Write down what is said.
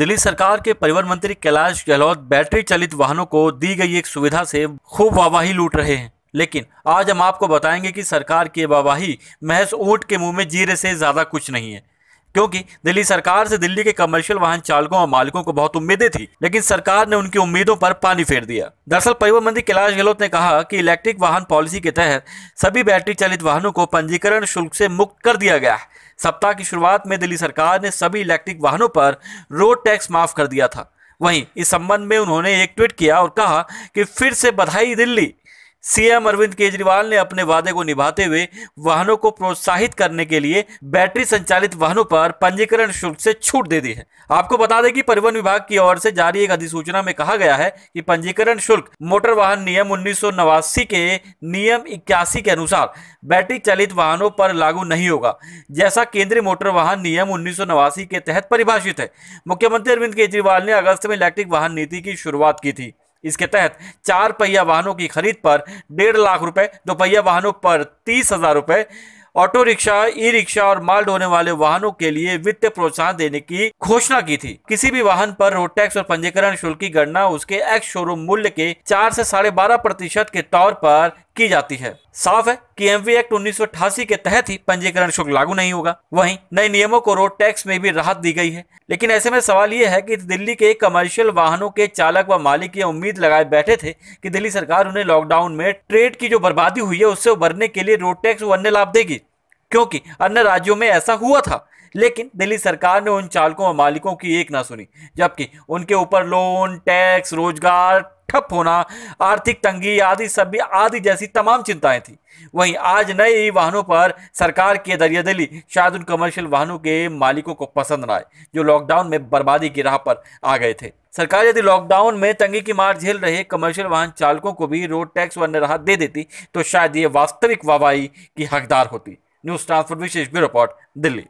दिल्ली सरकार के परिवहन मंत्री कैलाश गहलोत बैटरी चलित वाहनों को दी गई एक सुविधा से खूब वाहवाही लूट रहे हैं लेकिन आज हम आपको बताएंगे कि सरकार की वाहवाही महज ऊँट के मुंह में जीरे से ज़्यादा कुछ नहीं है क्योंकि दिल्ली सरकार से दिल्ली के कमर्शियल वाहन चालकों और मालिकों को बहुत उम्मीदें थी लेकिन सरकार ने उनकी उम्मीदों पर पानी फेर दिया दरअसल परिवहन मंत्री कैलाश गहलोत ने कहा कि इलेक्ट्रिक वाहन पॉलिसी के तहत सभी बैटरी चालित वाहनों को पंजीकरण शुल्क से मुक्त कर दिया गया है सप्ताह की शुरुआत में दिल्ली सरकार ने सभी इलेक्ट्रिक वाहनों पर रोड टैक्स माफ कर दिया था वहीं इस संबंध में उन्होंने एक ट्वीट किया और कहा कि फिर से बधाई दिल्ली सीएम अरविंद केजरीवाल ने अपने वादे को निभाते हुए वाहनों को प्रोत्साहित करने के लिए बैटरी संचालित वाहनों पर पंजीकरण शुल्क से छूट दे दी है आपको बता दें कि परिवहन विभाग की ओर से जारी एक अधिसूचना में कहा गया है कि पंजीकरण शुल्क मोटर वाहन नियम उन्नीस के नियम इक्यासी के अनुसार बैटरी चालित वाहनों पर लागू नहीं होगा जैसा केंद्रीय मोटर वाहन नियम उन्नीस के तहत परिभाषित है मुख्यमंत्री अरविंद केजरीवाल ने अगस्त में इलेक्ट्रिक वाहन नीति की शुरुआत की थी इसके तहत चार पहिया वाहनों की खरीद पर डेढ़ लाख रुपए दो पहिया वाहनों पर तीस हजार रुपए ऑटो रिक्शा ई रिक्शा और माल ढोने वाले वाहनों के लिए वित्तीय प्रोत्साहन देने की घोषणा की थी किसी भी वाहन पर रोड टैक्स और पंजीकरण शुल्क की गणना उसके एक्स शोरूम मूल्य के चार से साढ़े बारह प्रतिशत के तौर पर की जाती है साफ है कि एमवी एक्ट उन्नीस के तहत ही पंजीकरण शुल्क लागू नहीं होगा वहीं नए नियमों को रोड टैक्स में भी राहत दी गई है लेकिन ऐसे में सवाल यह है कि दिल्ली के कमर्शियल वाहनों के चालक व मालिक ये उम्मीद लगाए बैठे थे कि दिल्ली सरकार उन्हें लॉकडाउन में ट्रेड की जो बर्बादी हुई है उससे उभरने के लिए रोड टैक्स व अन्य लाभ देगी क्योंकि अन्य राज्यों में ऐसा हुआ था लेकिन दिल्ली सरकार ने उन चालकों और मालिकों की एक ना सुनी जबकि उनके ऊपर लोन टैक्स रोजगार ठप होना आर्थिक तंगी आदि सभी आदि जैसी तमाम चिंताएं थी वहीं आज नए वाहनों पर सरकार की दिल्ली शायद उन कमर्शियल वाहनों के मालिकों को पसंद ना आए जो लॉकडाउन में बर्बादी की राह पर आ गए थे सरकार यदि लॉकडाउन में तंगी की मार झेल रहे कमर्शियल वाहन चालकों को भी रोड टैक्स व अन्य राहत दे देती तो शायद ये वास्तविक वबाई की हकदार होती न्यूज ट्रांसपोर्ट विशेष ब्यूरो रिपोर्ट दिल्ली